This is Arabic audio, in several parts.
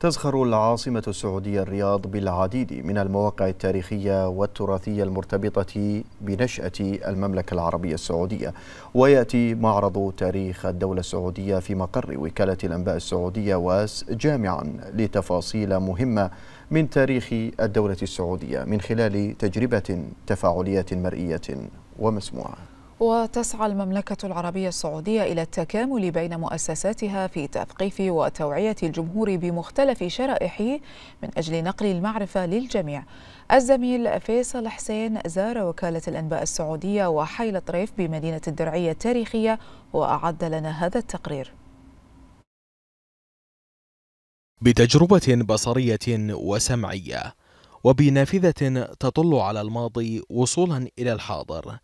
تزخر العاصمة السعودية الرياض بالعديد من المواقع التاريخية والتراثية المرتبطة بنشأة المملكة العربية السعودية ويأتي معرض تاريخ الدولة السعودية في مقر وكالة الأنباء السعودية واس جامعا لتفاصيل مهمة من تاريخ الدولة السعودية من خلال تجربة تفاعلية مرئية ومسموعة وتسعى المملكة العربية السعودية إلى التكامل بين مؤسساتها في تثقيف وتوعية الجمهور بمختلف شرائحه من أجل نقل المعرفة للجميع الزميل فيصل حسين زار وكالة الأنباء السعودية وحي طريف بمدينة الدرعية التاريخية وأعد لنا هذا التقرير بتجربة بصرية وسمعية وبنافذة تطل على الماضي وصولا إلى الحاضر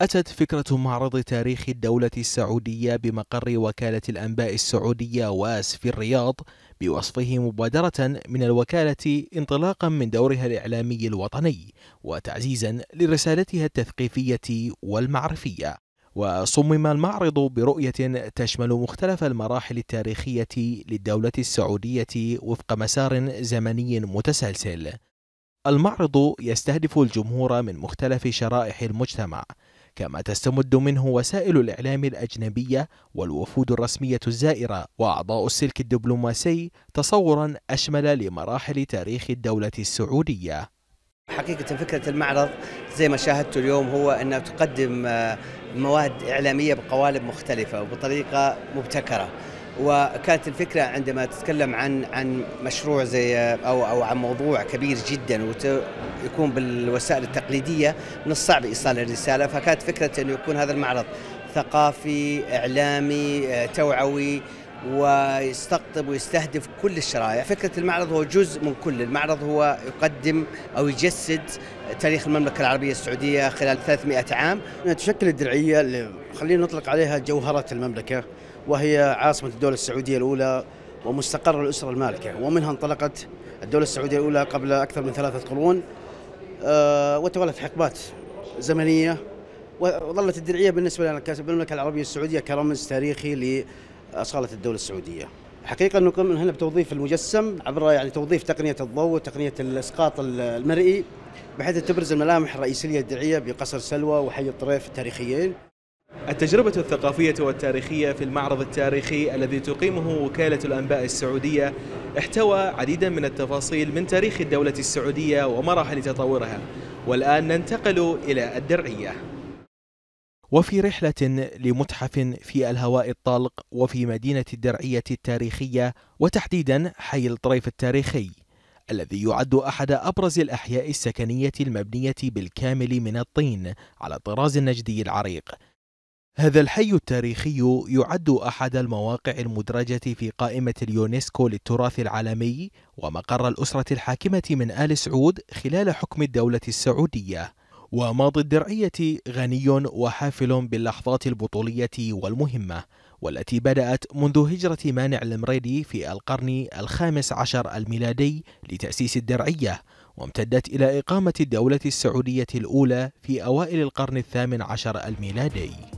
أتت فكرة معرض تاريخ الدولة السعودية بمقر وكالة الأنباء السعودية واس في الرياض بوصفه مبادرة من الوكالة انطلاقا من دورها الإعلامي الوطني وتعزيزا لرسالتها التثقيفية والمعرفية وصمم المعرض برؤية تشمل مختلف المراحل التاريخية للدولة السعودية وفق مسار زمني متسلسل المعرض يستهدف الجمهور من مختلف شرائح المجتمع كما تستمد منه وسائل الإعلام الأجنبية والوفود الرسمية الزائرة وأعضاء السلك الدبلوماسي تصورا أشمل لمراحل تاريخ الدولة السعودية حقيقة فكرة المعرض زي ما شاهدتوا اليوم هو أنه تقدم آه، مواد إعلامية بقوالب مختلفة وبطريقة مبتكرة وكانت الفكره عندما تتكلم عن عن مشروع زي او او عن موضوع كبير جدا ويكون بالوسائل التقليديه من الصعب ايصال الرساله فكانت فكره انه يكون هذا المعرض ثقافي اعلامي توعوي ويستقطب ويستهدف كل الشرائح فكرة المعرض هو جزء من كل المعرض هو يقدم أو يجسد تاريخ المملكة العربية السعودية خلال 300 عام تشكل الدرعية اللي خلينا نطلق عليها جوهرة المملكة وهي عاصمة الدولة السعودية الأولى ومستقر الأسرة المالكة ومنها انطلقت الدولة السعودية الأولى قبل أكثر من ثلاثة قرون آه، وتوالت حقبات زمنية وظلت الدرعية بالنسبة لنا بالمملكة العربية السعودية كرمز تاريخي لأصالة الدولة السعودية حقيقة أنه قمنا هنا بتوظيف المجسم عبر يعني توظيف تقنية الضوء وتقنية الإسقاط المرئي بحيث تبرز الملامح الرئيسية الدرعية بقصر سلوى وحي الطريف التاريخيين التجربة الثقافية والتاريخية في المعرض التاريخي الذي تقيمه وكالة الأنباء السعودية احتوى عديدا من التفاصيل من تاريخ الدولة السعودية ومراحل تطورها والآن ننتقل إلى الدرعية وفي رحلة لمتحف في الهواء الطلق وفي مدينة الدرعية التاريخية وتحديدا حي الطريف التاريخي الذي يعد أحد أبرز الأحياء السكنية المبنية بالكامل من الطين على طراز النجدي العريق هذا الحي التاريخي يعد أحد المواقع المدرجة في قائمة اليونسكو للتراث العالمي ومقر الأسرة الحاكمة من آل سعود خلال حكم الدولة السعودية وماضي الدرعية غني وحافل باللحظات البطولية والمهمة والتي بدأت منذ هجرة مانع المريدي في القرن الخامس عشر الميلادي لتأسيس الدرعية وامتدت إلى إقامة الدولة السعودية الأولى في أوائل القرن الثامن عشر الميلادي